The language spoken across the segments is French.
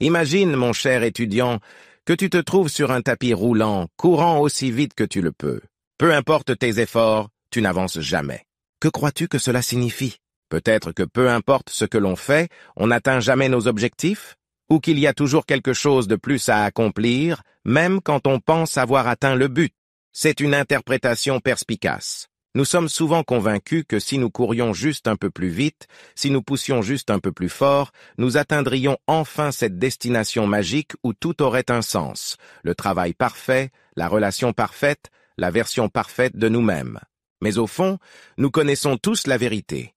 Imagine, mon cher étudiant, que tu te trouves sur un tapis roulant, courant aussi vite que tu le peux. Peu importe tes efforts, tu n'avances jamais. Que crois-tu que cela signifie Peut-être que peu importe ce que l'on fait, on n'atteint jamais nos objectifs Ou qu'il y a toujours quelque chose de plus à accomplir, même quand on pense avoir atteint le but C'est une interprétation perspicace. Nous sommes souvent convaincus que si nous courions juste un peu plus vite, si nous poussions juste un peu plus fort, nous atteindrions enfin cette destination magique où tout aurait un sens, le travail parfait, la relation parfaite, la version parfaite de nous-mêmes. Mais au fond, nous connaissons tous la vérité.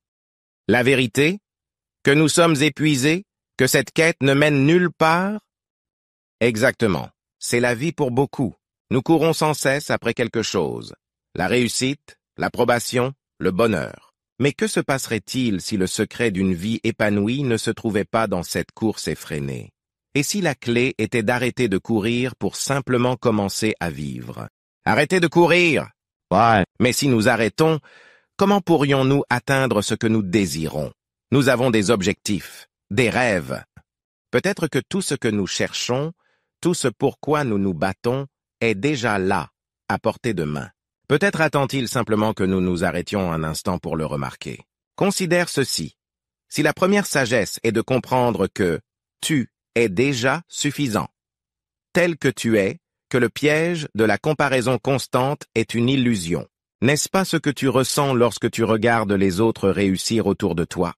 La vérité Que nous sommes épuisés Que cette quête ne mène nulle part Exactement. C'est la vie pour beaucoup. Nous courons sans cesse après quelque chose. La réussite, l'approbation, le bonheur. Mais que se passerait-il si le secret d'une vie épanouie ne se trouvait pas dans cette course effrénée Et si la clé était d'arrêter de courir pour simplement commencer à vivre Arrêtez de courir Ouais. Mais si nous arrêtons, comment pourrions-nous atteindre ce que nous désirons Nous avons des objectifs, des rêves. Peut-être que tout ce que nous cherchons, tout ce pourquoi nous nous battons, est déjà là, à portée de main. Peut-être attend-il simplement que nous nous arrêtions un instant pour le remarquer. Considère ceci. Si la première sagesse est de comprendre que tu es déjà suffisant, tel que tu es, que le piège de la comparaison constante est une illusion. N'est-ce pas ce que tu ressens lorsque tu regardes les autres réussir autour de toi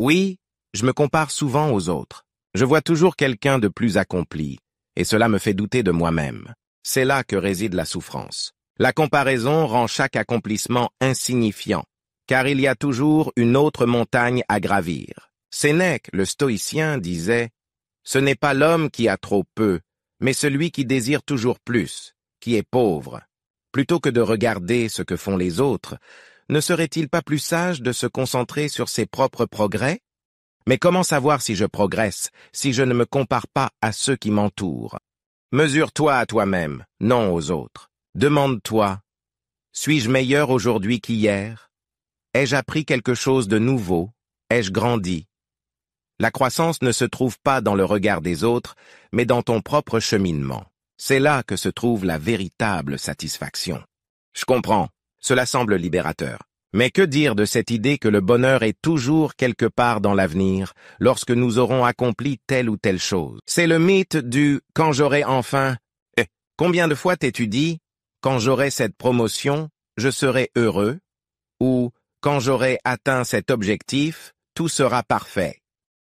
Oui, je me compare souvent aux autres. Je vois toujours quelqu'un de plus accompli, et cela me fait douter de moi-même. C'est là que réside la souffrance. La comparaison rend chaque accomplissement insignifiant, car il y a toujours une autre montagne à gravir. Sénèque, le stoïcien, disait « Ce n'est pas l'homme qui a trop peu, mais celui qui désire toujours plus, qui est pauvre. Plutôt que de regarder ce que font les autres, ne serait-il pas plus sage de se concentrer sur ses propres progrès Mais comment savoir si je progresse, si je ne me compare pas à ceux qui m'entourent Mesure-toi à toi-même, non aux autres. Demande-toi, suis-je meilleur aujourd'hui qu'hier Ai-je appris quelque chose de nouveau Ai-je grandi La croissance ne se trouve pas dans le regard des autres, mais dans ton propre cheminement. C'est là que se trouve la véritable satisfaction. Je comprends, cela semble libérateur. Mais que dire de cette idée que le bonheur est toujours quelque part dans l'avenir, lorsque nous aurons accompli telle ou telle chose C'est le mythe du « quand j'aurai enfin ». Eh, combien de fois t'es-tu dit quand j'aurai cette promotion, je serai heureux, ou quand j'aurai atteint cet objectif, tout sera parfait.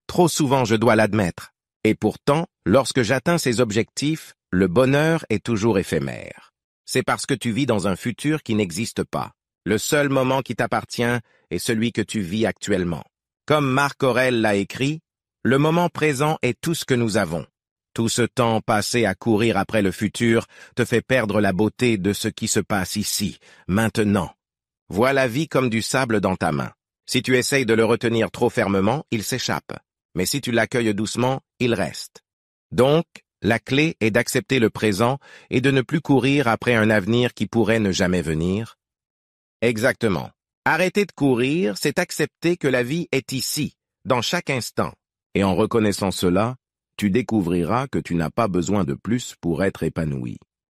Trop souvent je dois l'admettre, et pourtant, lorsque j'atteins ces objectifs, le bonheur est toujours éphémère. C'est parce que tu vis dans un futur qui n'existe pas. Le seul moment qui t'appartient est celui que tu vis actuellement. Comme Marc Aurèle l'a écrit, le moment présent est tout ce que nous avons. Tout ce temps passé à courir après le futur te fait perdre la beauté de ce qui se passe ici, maintenant. Vois la vie comme du sable dans ta main. Si tu essayes de le retenir trop fermement, il s'échappe. Mais si tu l'accueilles doucement, il reste. Donc, la clé est d'accepter le présent et de ne plus courir après un avenir qui pourrait ne jamais venir. Exactement. Arrêter de courir, c'est accepter que la vie est ici, dans chaque instant. Et en reconnaissant cela, tu découvriras que tu n'as pas besoin de plus pour être épanoui.